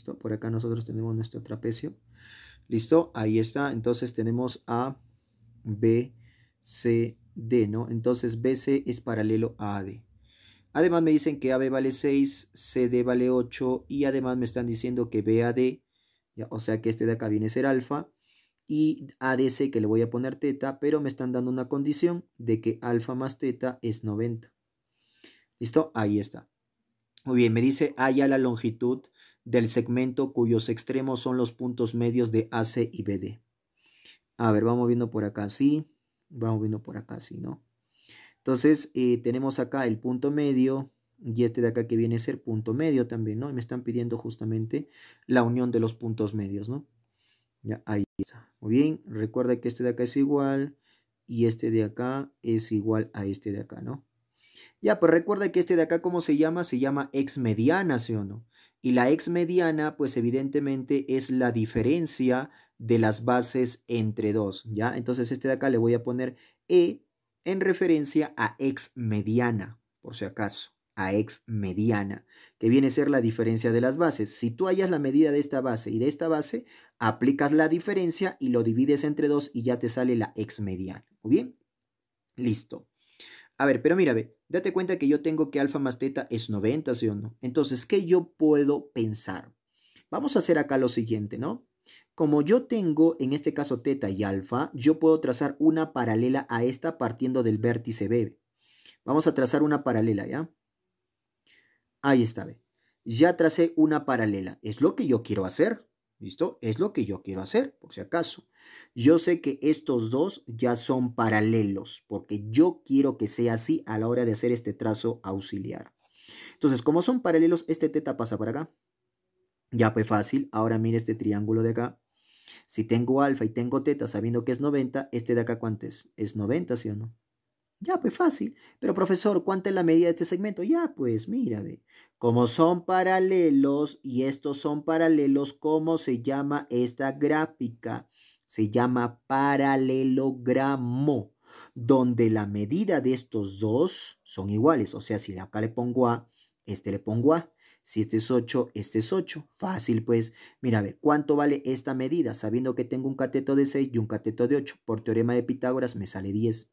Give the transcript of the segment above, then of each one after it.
¿Listo? Por acá nosotros tenemos nuestro trapecio. ¿Listo? Ahí está. Entonces tenemos A, B, C, D, ¿no? Entonces BC es paralelo a AD. Además me dicen que AB vale 6, CD vale 8 y además me están diciendo que BAD, o sea que este de acá viene a ser alfa y ADC que le voy a poner teta, pero me están dando una condición de que alfa más teta es 90. ¿Listo? Ahí está. Muy bien, me dice ya la longitud del segmento cuyos extremos son los puntos medios de AC y BD. A ver, vamos viendo por acá ¿sí? vamos viendo por acá ¿sí, ¿no? Entonces, eh, tenemos acá el punto medio y este de acá que viene a ser punto medio también, ¿no? Y me están pidiendo justamente la unión de los puntos medios, ¿no? Ya, ahí está. Muy bien, recuerda que este de acá es igual y este de acá es igual a este de acá, ¿no? Ya, pues recuerda que este de acá, ¿cómo se llama? Se llama ex mediana, ¿sí o no? y la ex mediana, pues evidentemente es la diferencia de las bases entre dos, ¿ya? Entonces este de acá le voy a poner E en referencia a ex mediana, por si acaso, a ex mediana, que viene a ser la diferencia de las bases. Si tú hallas la medida de esta base y de esta base, aplicas la diferencia y lo divides entre dos y ya te sale la ex mediana. ¿Muy bien? Listo. A ver, pero mira, ve, date cuenta que yo tengo que alfa más teta es 90, ¿sí o no? Entonces, ¿qué yo puedo pensar? Vamos a hacer acá lo siguiente, ¿no? Como yo tengo, en este caso, teta y alfa, yo puedo trazar una paralela a esta partiendo del vértice B. Vamos a trazar una paralela, ¿ya? Ahí está, ve. Ya tracé una paralela. Es lo que yo quiero hacer. ¿Listo? Es lo que yo quiero hacer, por si acaso. Yo sé que estos dos ya son paralelos, porque yo quiero que sea así a la hora de hacer este trazo auxiliar. Entonces, como son paralelos, este teta pasa para acá. Ya fue fácil. Ahora mire este triángulo de acá. Si tengo alfa y tengo teta sabiendo que es 90, este de acá cuánto es? Es 90, ¿sí o no? Ya, pues fácil. Pero profesor, ¿cuánta es la medida de este segmento? Ya, pues mira, ve. Como son paralelos y estos son paralelos, ¿cómo se llama esta gráfica? Se llama paralelogramo, donde la medida de estos dos son iguales. O sea, si acá le pongo A, este le pongo A. Si este es 8, este es 8. Fácil, pues. Mira, ve ¿cuánto vale esta medida? Sabiendo que tengo un cateto de 6 y un cateto de 8, por teorema de Pitágoras me sale 10.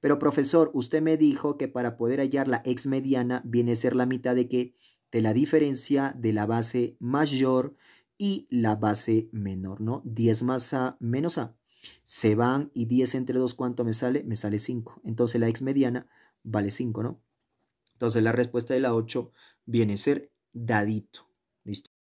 Pero profesor, usted me dijo que para poder hallar la ex mediana viene a ser la mitad de que de la diferencia de la base mayor y la base menor, ¿no? 10 más a menos a. Se van y 10 entre 2, ¿cuánto me sale? Me sale 5. Entonces la ex mediana vale 5, ¿no? Entonces la respuesta de la 8 viene a ser dadito. ¿Listo?